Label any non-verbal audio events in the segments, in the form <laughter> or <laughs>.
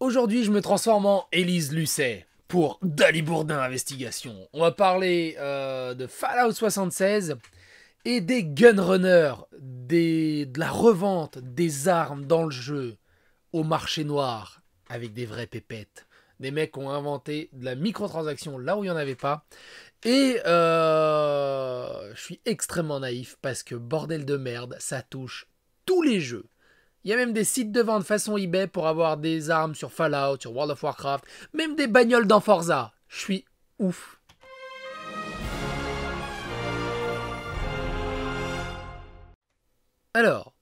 Aujourd'hui, je me transforme en Élise Lucet pour Dalibourdin Investigation. On va parler euh, de Fallout 76 et des gunrunners, des, de la revente des armes dans le jeu au marché noir avec des vraies pépettes. Des mecs ont inventé de la microtransaction là où il n'y en avait pas. Et euh, je suis extrêmement naïf parce que bordel de merde, ça touche tous les jeux. Il y a même des sites de vente façon eBay pour avoir des armes sur Fallout, sur World of Warcraft, même des bagnoles dans Je suis ouf. Alors,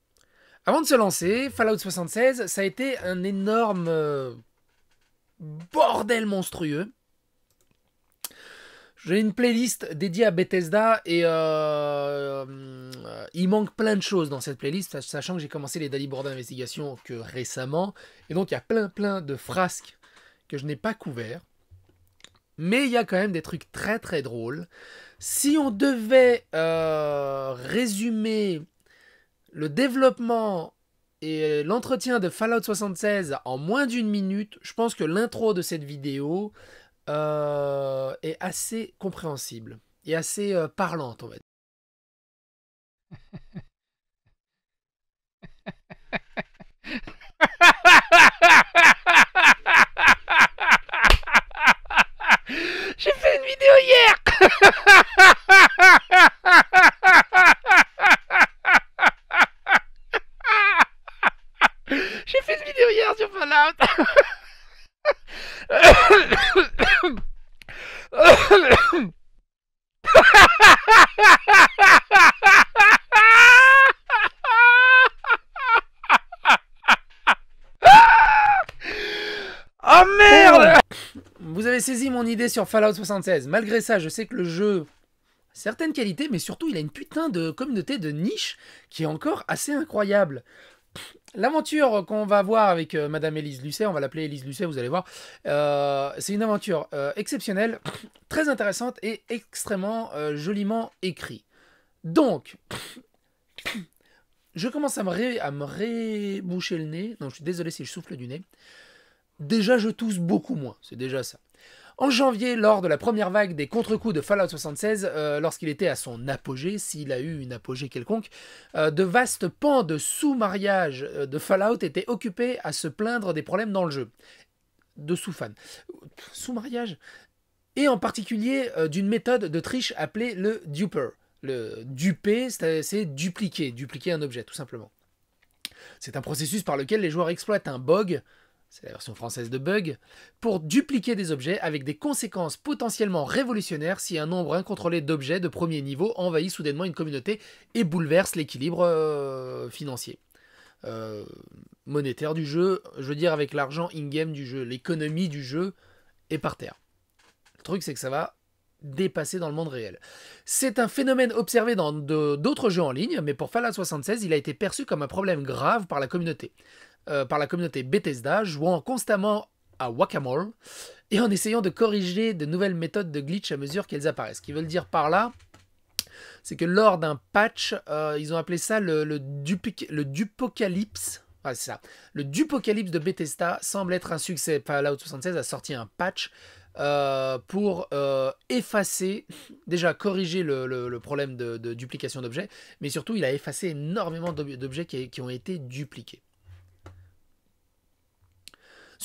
avant de se lancer, Fallout 76, ça a été un énorme euh, bordel monstrueux. J'ai une playlist dédiée à Bethesda et euh, euh, il manque plein de choses dans cette playlist, sachant que j'ai commencé les Dali Board d'investigation que récemment. Et donc il y a plein plein de frasques que je n'ai pas couvert, Mais il y a quand même des trucs très très drôles. Si on devait euh, résumer le développement et l'entretien de Fallout 76 en moins d'une minute, je pense que l'intro de cette vidéo euh, est assez compréhensible et assez euh, parlante, en fait <laughs> sur Fallout 76. Malgré ça, je sais que le jeu certaines qualités, mais surtout il a une putain de communauté de niche qui est encore assez incroyable. L'aventure qu'on va voir avec euh, Madame Élise Lucet, on va l'appeler Élise Lucet, vous allez voir, euh, c'est une aventure euh, exceptionnelle, très intéressante et extrêmement joliment écrite. Donc, je commence à me, à me réboucher le nez. Non, je suis désolé si je souffle du nez. Déjà, je tousse beaucoup moins, c'est déjà ça. En janvier, lors de la première vague des contre-coups de Fallout 76, euh, lorsqu'il était à son apogée, s'il a eu une apogée quelconque, euh, de vastes pans de sous-mariage euh, de Fallout étaient occupés à se plaindre des problèmes dans le jeu. De sous-fans. Sous-mariage Et en particulier d'une méthode de triche appelée le duper. Le duper, c'est dupliquer, dupliquer un objet tout simplement. C'est un processus par lequel les joueurs exploitent un bug c'est la version française de bug, pour dupliquer des objets avec des conséquences potentiellement révolutionnaires si un nombre incontrôlé d'objets de premier niveau envahit soudainement une communauté et bouleverse l'équilibre euh, financier. Euh, monétaire du jeu, je veux dire avec l'argent in-game du jeu, l'économie du jeu est par terre. Le truc c'est que ça va dépasser dans le monde réel. C'est un phénomène observé dans d'autres jeux en ligne, mais pour Fallout 76, il a été perçu comme un problème grave par la communauté. Euh, par la communauté Bethesda, jouant constamment à whack et en essayant de corriger de nouvelles méthodes de glitch à mesure qu'elles apparaissent. Ce qu'ils veulent dire par là, c'est que lors d'un patch, euh, ils ont appelé ça le, dupocalypse. Ah, c'est ça. Le dupocalypse de Bethesda semble être un succès. Fallout 76 a sorti un patch euh, pour effacer, déjà corriger le, problème de, duplication d'objets, mais surtout il a effacé énormément d'objets qui, ont été dupliqués.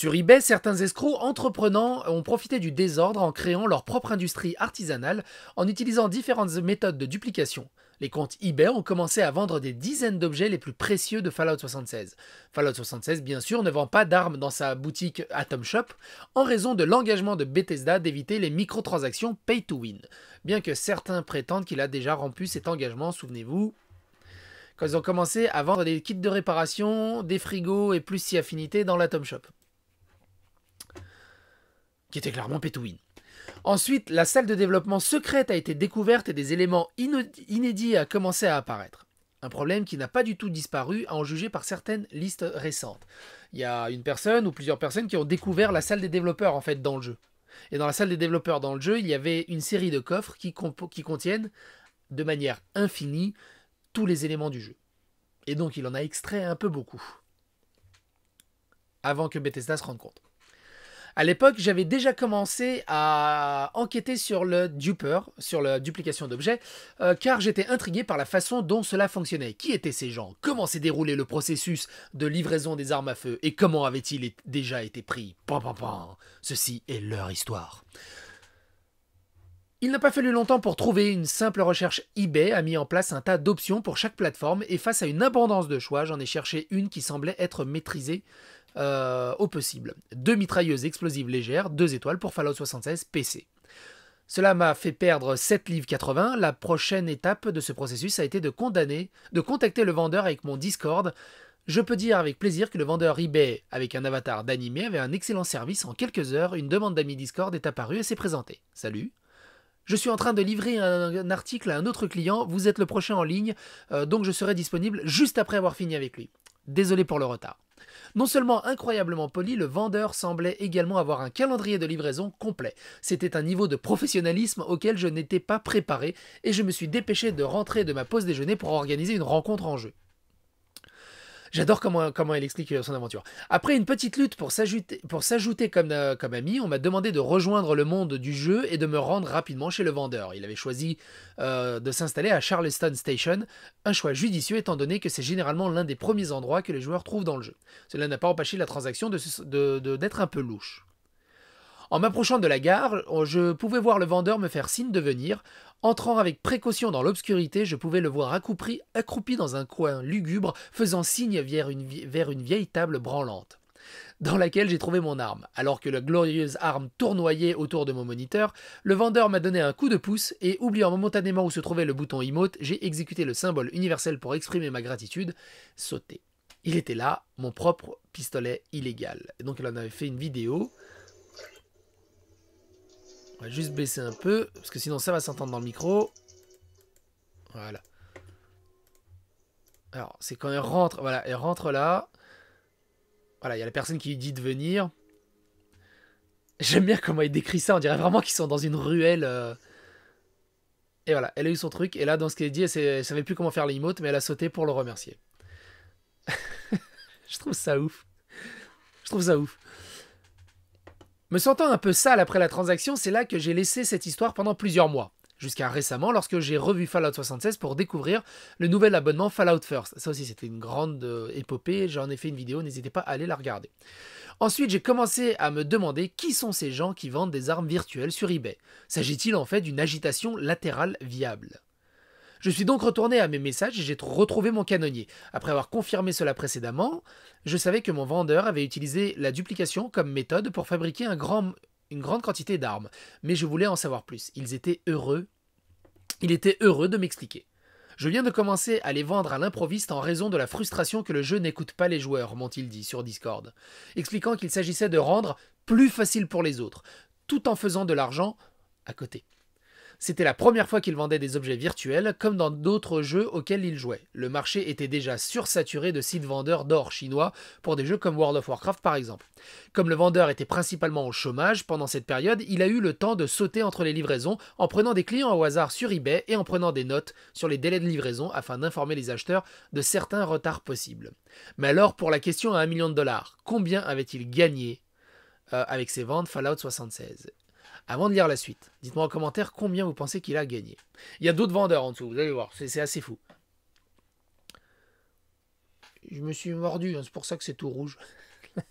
Sur eBay, certains escrocs entreprenants ont profité du désordre en créant leur propre industrie artisanale en utilisant différentes méthodes de duplication. Les comptes eBay ont commencé à vendre des dizaines d'objets les plus précieux de Fallout 76. Fallout 76, bien sûr, ne vend pas d'armes dans sa boutique Atom Shop en raison de l'engagement de Bethesda d'éviter les microtransactions pay to win. Bien que certains prétendent qu'il a déjà rompu cet engagement, souvenez-vous, quand ils ont commencé à vendre des kits de réparation, des frigos et plus si affinités dans l'Atom Shop qui était clairement pétouine. Ensuite, la salle de développement secrète a été découverte et des éléments inédits a commencé à apparaître. Un problème qui n'a pas du tout disparu, à en juger par certaines listes récentes. Il y a une personne ou plusieurs personnes qui ont découvert la salle des développeurs en fait dans le jeu. Et dans la salle des développeurs dans le jeu, il y avait une série de coffres qui, qui contiennent de manière infinie tous les éléments du jeu. Et donc il en a extrait un peu beaucoup. Avant que Bethesda se rende compte. À l'époque, j'avais déjà commencé à enquêter sur le duper, sur la duplication d'objets, euh, car j'étais intrigué par la façon dont cela fonctionnait. Qui étaient ces gens Comment s'est déroulé le processus de livraison des armes à feu Et comment avaient-ils déjà été pris Ceci est leur histoire. Il n'a pas fallu longtemps pour trouver une simple recherche eBay a mis en place un tas d'options pour chaque plateforme et face à une abondance de choix, j'en ai cherché une qui semblait être maîtrisée euh, au possible. Deux mitrailleuses explosives légères, deux étoiles pour Fallout 76 PC. Cela m'a fait perdre 7 livres 80. La prochaine étape de ce processus a été de condamner, de contacter le vendeur avec mon Discord. Je peux dire avec plaisir que le vendeur eBay avec un avatar d'animé avait un excellent service. En quelques heures, une demande d'ami Discord est apparue et s'est présentée. Salut. Je suis en train de livrer un, article à un autre client. Vous êtes le prochain en ligne, euh, donc je serai disponible juste après avoir fini avec lui. Désolé pour le retard. Non seulement incroyablement poli, le vendeur semblait également avoir un calendrier de livraison complet. C'était un niveau de professionnalisme auquel je n'étais pas préparé et je me suis dépêché de rentrer de ma pause déjeuner pour organiser une rencontre en jeu. J'adore comment, comment elle explique euh, son aventure. Après une petite lutte pour s'ajouter comme, euh, comme ami, on m'a demandé de rejoindre le monde du jeu et de me rendre rapidement chez le vendeur. Il avait choisi euh, de s'installer à Charleston Station, un choix judicieux étant donné que c'est généralement l'un des premiers endroits que les joueurs trouvent dans le jeu. Cela n'a pas empêché la transaction d'être de, un peu louche. En m'approchant de la gare, je pouvais voir le vendeur me faire signe de venir. Entrant avec précaution dans l'obscurité, je pouvais le voir accroupi, accroupi dans un coin lugubre, faisant signe vers une, vers une vieille table branlante dans laquelle j'ai trouvé mon arme. Alors que la glorieuse arme tournoyait autour de mon moniteur, le vendeur m'a donné un coup de pouce et, oubliant momentanément où se trouvait le bouton emote, j'ai exécuté le symbole universel pour exprimer ma gratitude, sauter. Il était là, mon propre pistolet illégal. Donc elle en avait fait une vidéo. On va juste baisser un peu, parce que sinon ça va s'entendre dans le micro. Voilà. Alors, c'est quand elle rentre, voilà, elle rentre là. Voilà, il y a la personne qui lui dit de venir. J'aime bien comment il décrit ça, on dirait vraiment qu'ils sont dans une ruelle. Euh. Et voilà, elle a eu son truc, et là, dans ce qu'elle dit, elle, elle, savait plus comment faire l'emote, mais elle a sauté pour le remercier. <laughs> Je trouve ça ouf. Je trouve ça ouf. Me sentant un peu sale après la transaction, c'est là que j'ai laissé cette histoire pendant plusieurs mois. Jusqu'à récemment, lorsque j'ai revu Fallout 76 pour découvrir le nouvel abonnement Fallout First. Ça aussi, c'était une grande euh, épopée. J'en ai fait une vidéo, n'hésitez pas à aller la regarder. Ensuite, j'ai commencé à me demander qui sont ces gens qui vendent des armes virtuelles sur eBay. S'agit-il en fait d'une agitation latérale viable je suis donc retourné à mes messages et j'ai retrouvé mon canonnier. Après avoir confirmé cela précédemment, je savais que mon vendeur avait utilisé la duplication comme méthode pour fabriquer une grande quantité d'armes, mais je voulais en savoir plus. Ils étaient heureux. Il était heureux de m'expliquer. Je viens de commencer à les vendre à l'improviste en raison de la frustration que le jeu n'écoute pas les joueurs, m'ont-ils dit sur Discord, expliquant qu'il s'agissait de rendre plus facile pour les autres, tout en faisant de l'argent à côté. C'était la première fois qu'il vendait des objets virtuels, comme dans d'autres jeux auxquels il jouait. Le marché était déjà sursaturé de sites vendeurs d'or chinois pour des jeux comme World of Warcraft par exemple. Comme le vendeur était principalement au chômage pendant cette période, il a eu le temps de sauter entre les livraisons en prenant des clients au hasard sur eBay et en prenant des notes sur les délais de livraison afin d'informer les acheteurs de certains retards possibles. Mais alors pour la question à 1 million de dollars, combien avait-il gagné euh, avec ses ventes Fallout 76 avant de lire la suite, dites-moi en commentaire combien vous pensez qu'il a gagné. Il y a d'autres vendeurs en dessous, vous allez voir, c'est assez fou. Je me suis mordu, hein, c'est pour ça que c'est tout rouge. <laughs>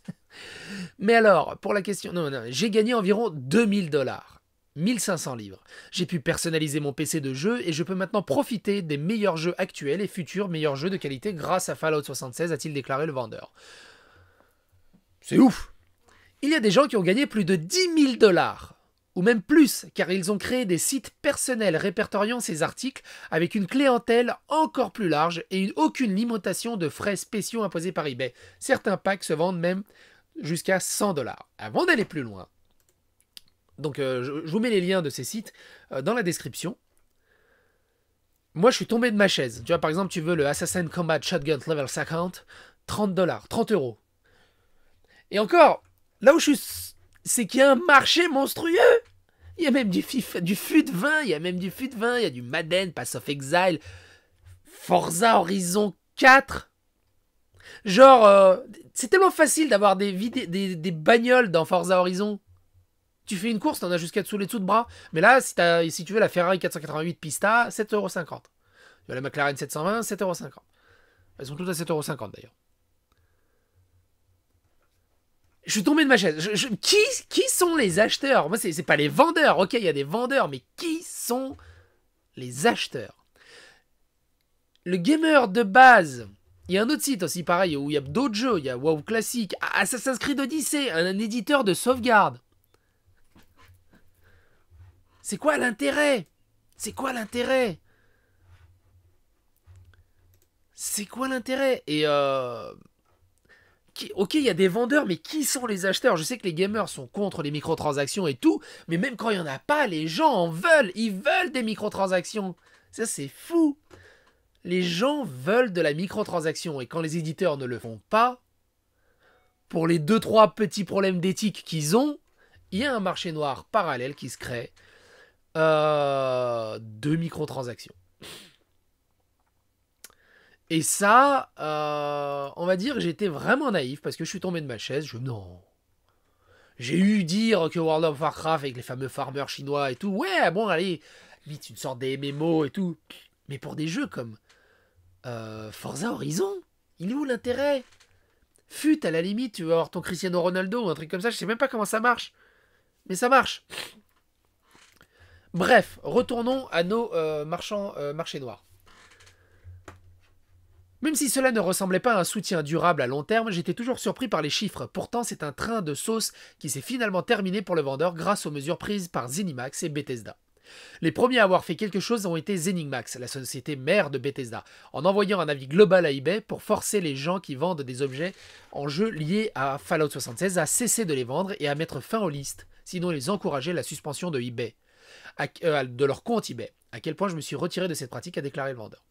Mais alors, pour la question... Non, non, j'ai gagné environ 2000 dollars. 1500 livres. J'ai pu personnaliser mon PC de jeu et je peux maintenant profiter des meilleurs jeux actuels et futurs meilleurs jeux de qualité grâce à Fallout 76, a-t-il déclaré le vendeur. C'est ouf Il y a des gens qui ont gagné plus de 10 000 dollars ou même plus, car ils ont créé des sites personnels répertoriant ces articles avec une clientèle encore plus large et aucune limitation de frais spéciaux imposés par eBay. Certains packs se vendent même jusqu'à 100 dollars. Avant d'aller plus loin, donc euh, je, vous mets les liens de ces sites euh, dans la description. Moi, je suis tombé de ma chaise. Tu vois, par exemple, tu veux le Assassin's Combat Shotgun Level 50, 30 dollars, 30 euros. Et encore, là où je suis c'est qu'il y a un marché monstrueux. Il y a même du, FIFA, du FUT 20, il y a même du FUT 20, il y a du Madden, Pass of Exile, Forza Horizon 4. Genre, euh, c'est tellement facile d'avoir des, des, des bagnoles dans Forza Horizon. Tu fais une course, t'en as jusqu'à dessous les dessous de bras. Mais là, si, as, si tu veux la Ferrari 488 Pista, 7,50€. la McLaren 720, 7,50€. Elles sont toutes à 7,50€ d'ailleurs je suis tombé de ma chaise. qui, sont les acheteurs Moi, c'est pas les vendeurs. Ok, il y a des vendeurs, mais qui sont les acheteurs Le gamer de base. Il y a un autre site aussi, pareil, où il y a d'autres jeux. Il y a WoW Classic, Assassin's Creed Odyssey, un, un éditeur de sauvegarde. C'est quoi l'intérêt C'est quoi l'intérêt C'est quoi l'intérêt Et euh, ok, il y a des vendeurs, mais qui sont les acheteurs Je sais que les gamers sont contre les microtransactions et tout, mais même quand il n'y en a pas, les gens en veulent, ils veulent des microtransactions. Ça, c'est fou. Les gens veulent de la microtransaction, et quand les éditeurs ne le font pas, pour les 2-3 petits problèmes d'éthique qu'ils ont, il y a un marché noir parallèle qui se crée Deux de microtransactions. Et ça, euh, on va dire, j'étais vraiment naïf parce que je suis tombé de ma chaise. Je non. J'ai eu dire que World of Warcraft avec les fameux farmers chinois et tout. Ouais, bon, allez, vite une sorte des MMO et tout. Mais pour des jeux comme euh, Forza Horizon, il est où l'intérêt Fut à la limite, tu veux avoir ton Cristiano Ronaldo ou un truc comme ça. Je sais même pas comment ça marche, mais ça marche. Bref, retournons à nos euh, marchands marchés noirs. Même si cela ne ressemblait pas à un soutien durable à long terme, j'étais toujours surpris par les chiffres. Pourtant, c'est un train de sauce qui s'est finalement terminé pour le vendeur grâce aux mesures prises par Zenimax et Bethesda. Les premiers à avoir fait quelque chose ont été ZeniMax, la société mère de Bethesda, en envoyant un avis global à eBay pour forcer les gens qui vendent des objets en jeu liés à Fallout 76 à cesser de les vendre et à mettre fin aux listes, sinon les encourager la suspension de eBay, euh, de leur compte eBay. À quel point je me suis retiré de cette pratique, a déclaré le vendeur.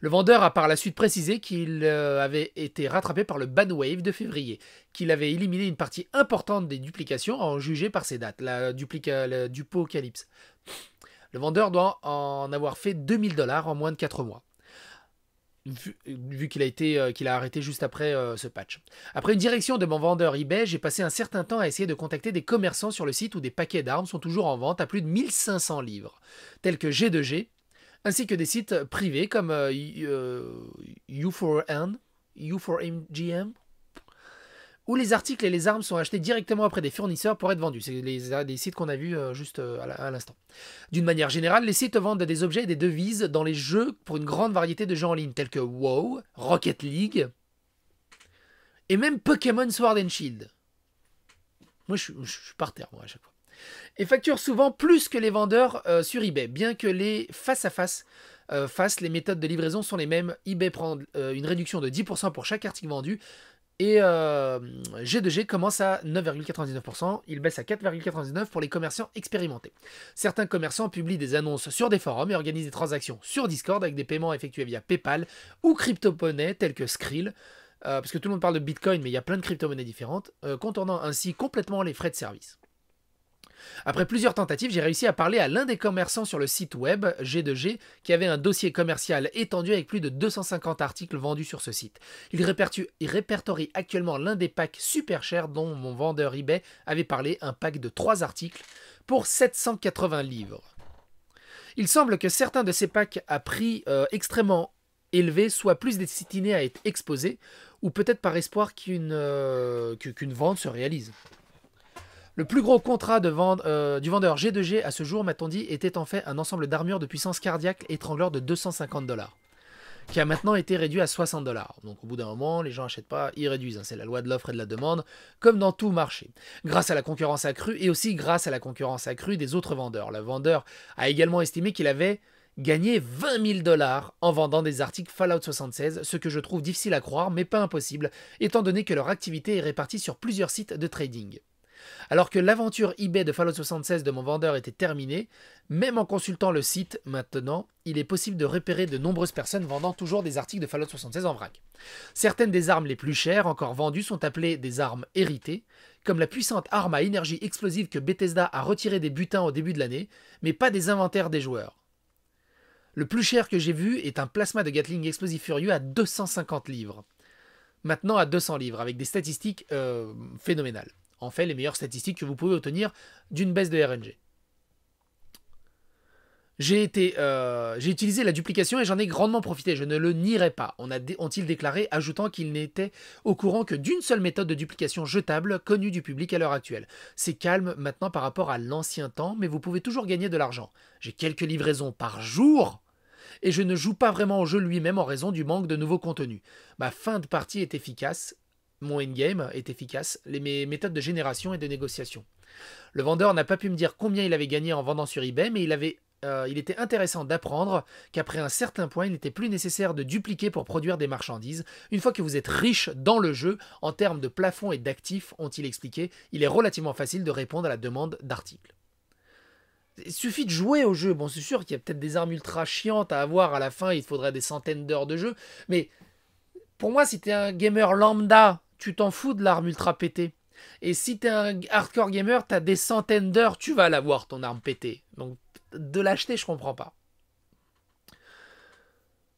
Le vendeur a par la suite précisé qu'il euh, avait été rattrapé par le Wave de février, qu'il avait éliminé une partie importante des duplications en jugé par ces dates, la duplica, le dupocalypse. Le vendeur doit en avoir fait 2000 dollars en moins de 4 mois. Vu, qu'il a été euh, qu'il a arrêté juste après euh, ce patch. Après une direction de mon vendeur eBay, j'ai passé un certain temps à essayer de contacter des commerçants sur le site où des paquets d'armes sont toujours en vente à plus de 1500 livres, tels que G2G, ainsi que des sites privés comme U4N, euh, euh, U4MGM, où les articles et les armes sont achetés directement après des fournisseurs pour être vendus. C'est des sites qu'on a vus euh, juste à l'instant. D'une manière générale, les sites vendent des objets et des devises dans les jeux pour une grande variété de jeux en ligne, tels que WoW, Rocket League, et même Pokémon Sword and Shield. Moi, je, je suis par terre, moi, à chaque fois et facture souvent plus que les vendeurs euh, sur eBay, bien que les face-à-face euh, les méthodes de livraison sont les mêmes. eBay prend euh, une réduction de 10% pour chaque article vendu et G2G commence à 9,99%, il baisse à 4,99% pour les commerçants expérimentés. Certains commerçants publient des annonces sur des forums et organisent des transactions sur Discord avec des paiements effectués via PayPal ou crypto-monnaies telles que Skrill. parce que tout le monde parle de Bitcoin, mais il y a plein de crypto-monnaies différentes, contournant ainsi complètement les frais de service. Après plusieurs tentatives, j'ai réussi à parler à l'un des commerçants sur le site web G2G qui avait un dossier commercial étendu avec plus de 250 articles vendus sur ce site. Il, répertorie actuellement l'un des packs super chers dont mon vendeur eBay avait parlé, un pack de 3 articles pour 780 livres. Il semble que certains de ces packs à prix euh, extrêmement élevé soit plus destinés à être exposés, ou peut-être par espoir qu'une euh, vente se réalise. Le plus gros contrat de euh, du vendeur G2G à ce jour, m'a-t-on dit, était en fait un ensemble d'armures de puissance cardiaque étrangleur de 250 dollars, qui a maintenant été réduit à 60 dollars. Donc au bout d'un moment, les gens n'achètent pas, ils réduisent. Hein. C'est la loi de l'offre et de la demande, comme dans tout marché. Grâce à la concurrence accrue et aussi grâce à la concurrence accrue des autres vendeurs. Le vendeur a également estimé qu'il avait gagné 20 000 dollars en vendant des articles Fallout 76, ce que je trouve difficile à croire mais pas impossible, étant donné que leur activité est répartie sur plusieurs sites de trading. Alors que l'aventure eBay de Fallout 76 de mon vendeur était terminée, même en consultant le site maintenant, il est possible de repérer de nombreuses personnes vendant toujours des articles de Fallout 76 en vrac. Certaines des armes les plus chères encore vendues sont appelées des armes héritées, comme la puissante arme à énergie explosive que Bethesda a retirée des butins au début de l'année, mais pas des inventaires des joueurs. Le plus cher que j'ai vu est un plasma de Gatling explosif furieux à 250 livres. Maintenant à 200 livres, avec des statistiques euh, phénoménales en fait les meilleures statistiques que vous pouvez obtenir d'une baisse de RNG. Euh, j'ai utilisé la duplication et j'en ai grandement profité, je ne le nierai pas, on ont-ils déclaré, ajoutant qu'ils n'étaient au courant que d'une seule méthode de duplication jetable connue du public à l'heure actuelle. C'est calme maintenant par rapport à l'ancien temps, mais vous pouvez toujours gagner de l'argent. J'ai quelques livraisons par jour et je ne joue pas vraiment au jeu lui-même en raison du manque de nouveaux contenus. Ma fin de partie est efficace, mon endgame est efficace, les, mes méthodes de génération et de négociation. Le vendeur n'a pas pu me dire combien il avait gagné en vendant sur eBay, mais il, avait, euh, il était intéressant d'apprendre qu'après un certain point, il n'était plus nécessaire de dupliquer pour produire des marchandises. Une fois que vous êtes riche dans le jeu, en termes de plafond et d'actifs, ont-ils expliqué, il est relativement facile de répondre à la demande d'articles. Il suffit de jouer au jeu. Bon, c'est sûr qu'il y a peut-être des armes ultra chiantes à avoir à la fin, il faudrait des centaines d'heures de jeu, mais pour moi, si un gamer lambda tu t'en fous de l'arme ultra pétée. Et si t'es un hardcore gamer, t'as des centaines d'heures, tu vas l'avoir ton arme pétée. Donc de l'acheter, je comprends pas.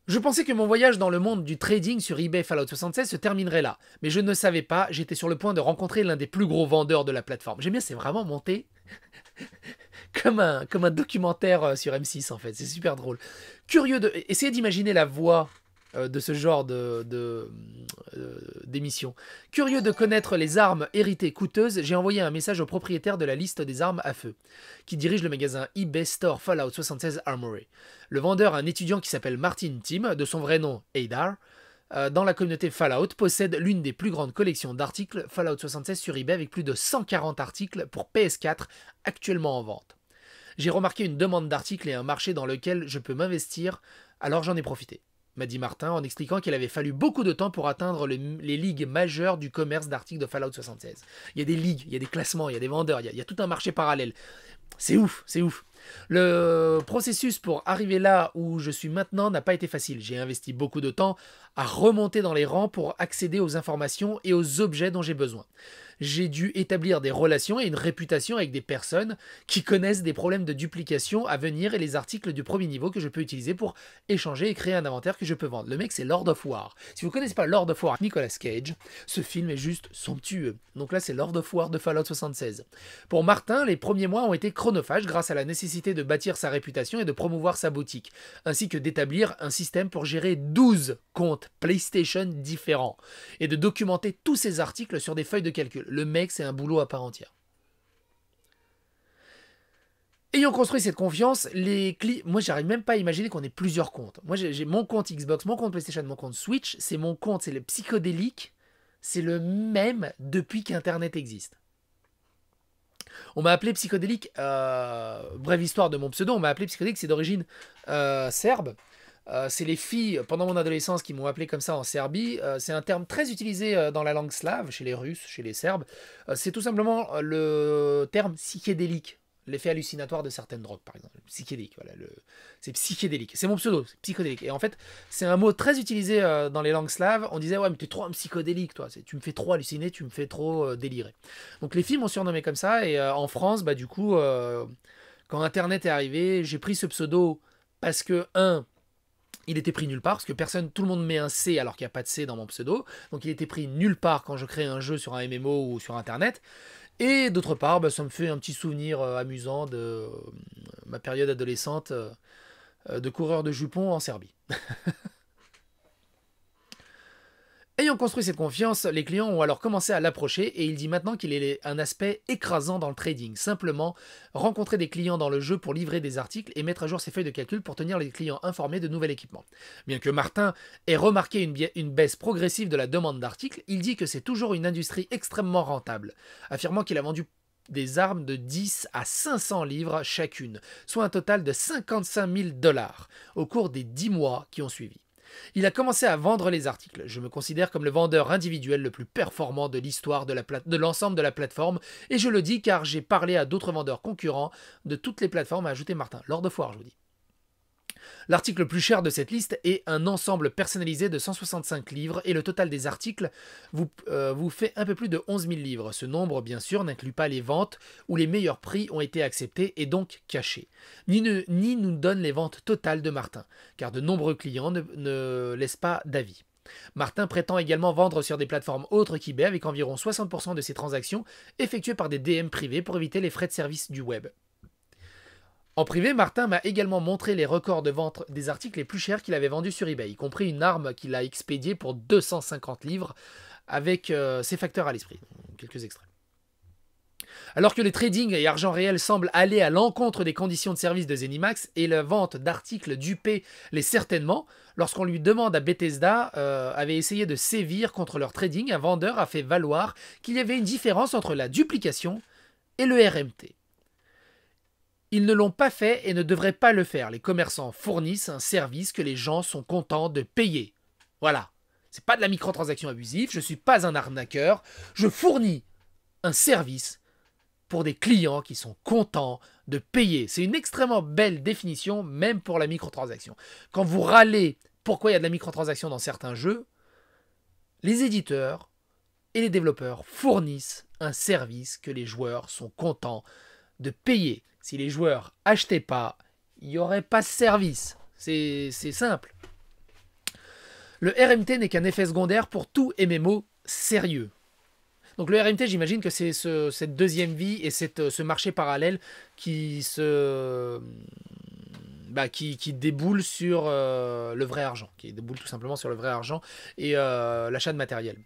Je pensais que mon voyage dans le monde du trading sur eBay Fallout 76 se terminerait là, mais je ne savais pas, j'étais sur le point de rencontrer l'un des plus gros vendeurs de la plateforme. J'aime bien, c'est vraiment monté <laughs> comme, un, comme un documentaire euh, sur M6 en fait, c'est super drôle. Curieux de... Essayez d'imaginer la voix euh, de ce genre de, euh, d'émission. Curieux de connaître les armes héritées coûteuses, j'ai envoyé un message au propriétaire de la liste des armes à feu, qui dirige le magasin eBay Store Fallout 76 Armory. Le vendeur, un étudiant qui s'appelle Martin Tim, de son vrai nom Aidar, euh, dans la communauté Fallout, possède l'une des plus grandes collections d'articles Fallout 76 sur eBay avec plus de 140 articles pour PS4 actuellement en vente. J'ai remarqué une demande d'articles et un marché dans lequel je peux m'investir, alors j'en ai profité m'a dit Martin en expliquant qu'il avait fallu beaucoup de temps pour atteindre les ligues majeures du commerce d'articles de Fallout 76. Il y a des ligues, il y a des classements, il y a des vendeurs, il y a tout un marché parallèle. C'est ouf, c'est ouf. Le processus pour arriver là où je suis maintenant n'a pas été facile. J'ai investi beaucoup de temps à remonter dans les rangs pour accéder aux informations et aux objets dont j'ai besoin. J'ai dû établir des relations et une réputation avec des personnes qui connaissent des problèmes de duplication à venir et les articles du premier niveau que je peux utiliser pour échanger et créer un inventaire que je peux vendre. Le mec, c'est Lord of War. Si vous connaissez pas Lord of War Nicolas Cage, ce film est juste somptueux. Donc là, c'est Lord of War de Fallout 76. Pour Martin, les premiers mois ont été chronophages grâce à la nécessité de bâtir sa réputation et de promouvoir sa boutique, ainsi que d'établir un système pour gérer 12 comptes PlayStation différents et de documenter tous ses articles sur des feuilles de calcul. Le mec, c'est un boulot à part entière. Ayant construit cette confiance, les clients. Moi, j'arrive même pas à imaginer qu'on ait plusieurs comptes. Moi, j'ai mon compte Xbox, mon compte PlayStation, mon compte Switch. C'est mon compte, c'est le psychodélique. C'est le même depuis qu'Internet existe. On m'a appelé psychodélique, euh, brève histoire de mon pseudo, on m'a appelé psychodélique, c'est d'origine euh, serbe. Euh, c'est les filles, pendant mon adolescence, qui m'ont appelé comme ça en Serbie. c'est un terme très utilisé dans la langue slave, chez les Russes, chez les Serbes. c'est tout simplement le terme psychédélique. L'effet hallucinatoire de certaines drogues, par exemple. Psychédélique, voilà. Le... C'est psychédélique. C'est mon pseudo, psychédélique. Et en fait, c'est un mot très utilisé euh, dans les langues slaves. On disait, ouais, mais t'es trop un psychodélique, toi. Tu me fais trop halluciner, tu me fais trop euh, délirer. Donc les films ont surnommé comme ça. Et euh, en France, bah du coup, quand Internet est arrivé, j'ai pris ce pseudo parce que, un, il était pris nulle part, parce que personne, tout le monde met un C alors qu'il n'y a pas de C dans mon pseudo. Donc il était pris nulle part quand je crée un jeu sur un MMO ou sur Internet. Et d'autre part, bah, ça me fait un petit souvenir euh, amusant de euh, ma période adolescente euh, de coureur de jupons en Serbie. <laughs> Ayant construit cette confiance, les clients ont alors commencé à l'approcher et il dit maintenant qu'il est un aspect écrasant dans le trading. Simplement, rencontrer des clients dans le jeu pour livrer des articles et mettre à jour ses feuilles de calcul pour tenir les clients informés de nouvel équipement. Bien que Martin ait remarqué une, une baisse progressive de la demande d'articles, il dit que c'est toujours une industrie extrêmement rentable, affirmant qu'il a vendu des armes de 10 à 500 livres chacune, soit un total de 55 000 dollars, au cours des 10 mois qui ont suivi. Il a commencé à vendre les articles. Je me considère comme le vendeur individuel le plus performant de l'histoire de l'ensemble de, la plateforme, et je le dis car j'ai parlé à d'autres vendeurs concurrents de toutes les plateformes, a ajouté Martin, lors de foire, je vous dis. L'article le plus cher de cette liste est un ensemble personnalisé de 165 livres et le total des articles vous, euh, fait un peu plus de 11 000 livres. Ce nombre, bien sûr, n'inclut pas les ventes où les meilleurs prix ont été acceptés et donc cachés, ni, ni nous donne les ventes totales de Martin, car de nombreux clients ne, ne laissent pas d'avis. Martin prétend également vendre sur des plateformes autres qu'eBay avec environ 60% de ses transactions effectuées par des DM privés pour éviter les frais de service du web. En privé, Martin m'a également montré les records de vente des articles les plus chers qu'il avait vendus sur eBay, y compris une arme qu'il a expédiée pour 250 livres avec euh, ses facteurs à l'esprit. Quelques extraits. Alors que les trading et argent réel semblent aller à l'encontre des conditions de service de Zenimax et la vente d'articles dupés l'est certainement, lorsqu'on lui demande à Bethesda euh, avait essayé de sévir contre leur trading, un vendeur a fait valoir qu'il y avait une différence entre la duplication et le RMT. Ils ne l'ont pas fait et ne devraient pas le faire. Les commerçants fournissent un service que les gens sont contents de payer. Voilà. C'est pas de la microtransaction abusive, je suis pas un arnaqueur, je fournis un service pour des clients qui sont contents de payer. C'est une extrêmement belle définition, même pour la microtransaction. Quand vous râlez pourquoi il y a de la microtransaction dans certains jeux, les éditeurs et les développeurs fournissent un service que les joueurs sont contents de payer si les joueurs achetaient pas, il n'y aurait pas de service. C'est simple. Le RMT n'est qu'un effet secondaire pour tout MMO sérieux. Donc le RMT, j'imagine que c'est cette deuxième vie et euh, ce marché parallèle qui se... Bah, qui, déboule sur euh, le vrai argent, qui déboule tout simplement sur le vrai argent et euh, l'achat de matériel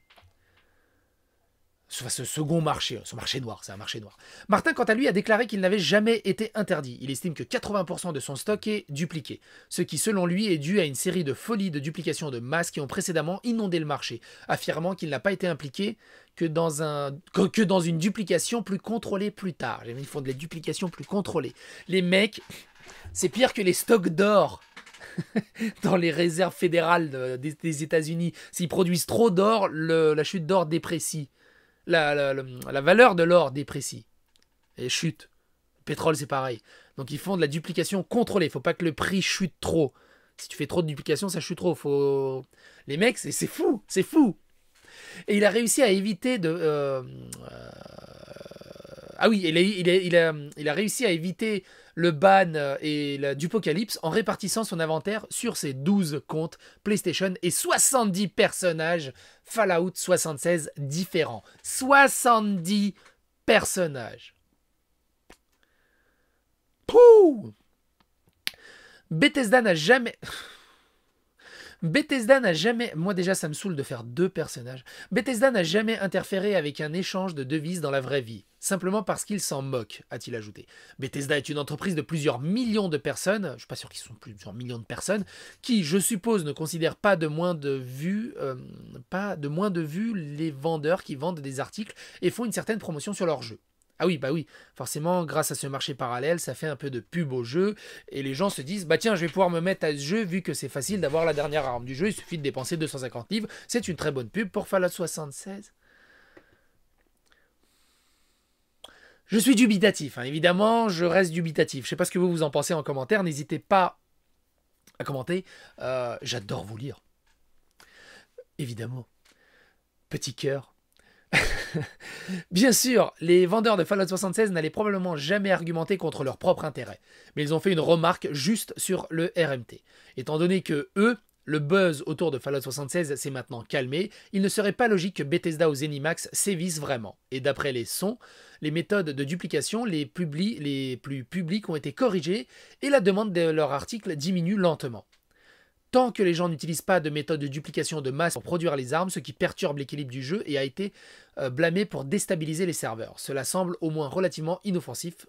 ce second marché, euh, ce marché noir, c'est un marché noir. Martin, quant à lui, a déclaré qu'il n'avait jamais été interdit. Il estime que 80% de son stock est dupliqué, ce qui, selon lui, est dû à une série de folies de duplication de masse qui ont précédemment inondé le marché, affirmant qu'il n'a pas été impliqué que dans, un, que, dans une duplication plus contrôlée plus tard. Ils font de la duplication plus contrôlée. Les mecs, c'est pire que les stocks d'or <laughs> dans les réserves fédérales des, des États-Unis. S'ils produisent trop d'or, la chute d'or déprécie la, la, valeur de l'or déprécie et chute. Le pétrole, c'est pareil. Donc ils font de la duplication contrôlée. Faut pas que le prix chute trop. Si tu fais trop de duplication, ça chute trop. Faut... Les mecs, c'est fou, c'est fou. Et il a réussi à éviter de, euh, euh, ah oui, il a, réussi à éviter le ban euh, et la en répartissant son inventaire sur ses 12 comptes PlayStation et 70 personnages Fallout 76 différents. 70 personnages. Pouh Bethesda n'a jamais... Bethesda n'a jamais. Moi, déjà, ça me saoule de faire deux personnages. Bethesda n'a jamais interféré avec un échange de devises dans la vraie vie, simplement parce qu'il s'en moque, a-t-il ajouté. Bethesda est une entreprise de plusieurs millions de personnes, je suis pas sûr qu'ils sont plusieurs millions de personnes, qui, je suppose, ne considèrent pas de moins de vue euh, pas de moins de les vendeurs qui vendent des articles et font une certaine promotion sur leur jeu. Ah oui, bah oui, forcément, grâce à ce marché parallèle, ça fait un peu de pub au jeu, et les gens se disent, bah tiens, je vais pouvoir me mettre à ce jeu, vu que c'est facile d'avoir la dernière arme du jeu, il suffit de dépenser 250 livres, c'est une très bonne pub pour Fallout 76. Je suis dubitatif, hein. évidemment, je reste dubitatif. Je sais pas ce que vous vous en pensez en commentaire, n'hésitez pas à commenter. Euh, j'adore vous lire. Évidemment. Petit cœur. <laughs> <laughs> Bien sûr, les vendeurs de Fallout 76 n'allaient probablement jamais argumenter contre leur propre intérêt, mais ils ont fait une remarque juste sur le RMT. Étant donné que eux, le buzz autour de Fallout 76 s'est maintenant calmé, il ne serait pas logique que Bethesda ou Zenimax sévissent vraiment. Et d'après les sons, les méthodes de duplication les, les plus publiques ont été corrigées et la demande de leurs article diminue lentement tant que les gens n'utilisent pas de méthode de duplication de masse pour produire les armes, ce qui perturbe l'équilibre du jeu et a été euh, blâmé pour déstabiliser les serveurs. Cela semble au moins relativement inoffensif,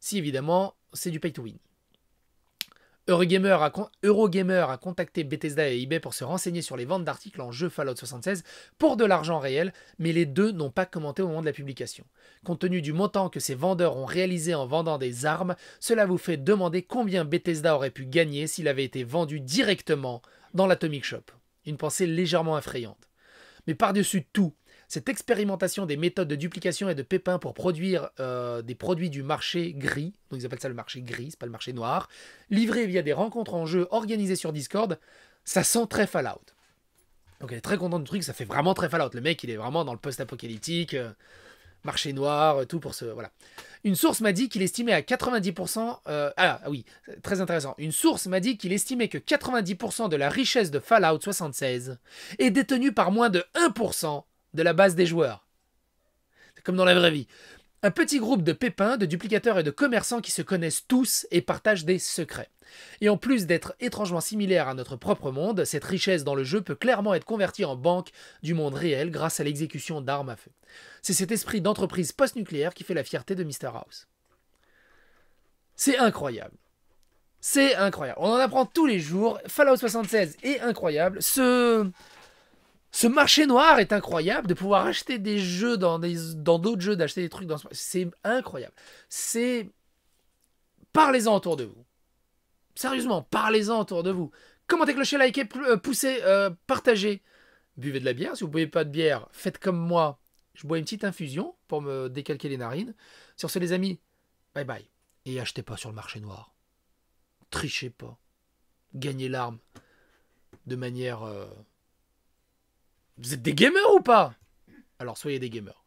si évidemment c'est du pay to win. Eurogamer a, contacté Bethesda et eBay pour se renseigner sur les ventes d'articles en jeu Fallout 76 pour de l'argent réel, mais les deux n'ont pas commenté au moment de la publication. Compte tenu du montant que ces vendeurs ont réalisé en vendant des armes, cela vous fait demander combien Bethesda aurait pu gagner s'il avait été vendu directement dans l'Atomic Shop. Une pensée légèrement effrayante. Mais par-dessus tout, cette expérimentation des méthodes de duplication et de pépins pour produire euh, des produits du marché gris, donc ils appellent ça le marché gris, c'est pas le marché noir, livré via des rencontres en jeu organisées sur Discord, ça sent très Fallout. Donc elle est très contente du truc, ça fait vraiment très Fallout. Le mec, il est vraiment dans le post-apocalyptique, euh, marché noir, euh, tout pour ce... Voilà. Une source m'a dit qu'il estimait à 90%... ah oui, très intéressant. Une source m'a dit qu'il estimait que 90% de la richesse de Fallout 76 est détenue par moins de 1% de la base des joueurs. comme dans la vraie vie. Un petit groupe de pépins, de duplicateurs et de commerçants qui se connaissent tous et partagent des secrets. Et en plus d'être étrangement similaire à notre propre monde, cette richesse dans le jeu peut clairement être convertie en banque du monde réel grâce à l'exécution d'armes à feu. C'est cet esprit d'entreprise post-nucléaire qui fait la fierté de Mr. House. C'est incroyable. C'est incroyable. On en apprend tous les jours. Fallout 76 est incroyable. Ce, ce marché noir est incroyable de pouvoir acheter des jeux dans des dans d'autres jeux, d'acheter des trucs dans c'est incroyable. C'est parlez-en autour de vous. Sérieusement, parlez-en autour de vous. Commentez, clochez, likez, euh, poussez, euh, partagez. Buvez de la bière. Si vous ne buvez pas de bière, faites comme moi. Je bois une petite infusion pour me décalquer les narines. Sur ce, les amis, bye bye. Et achetez pas sur le marché noir. Trichez pas. Gagnez l'arme de manière. Euh, vous êtes des gamers ou pas Alors soyez des gamers.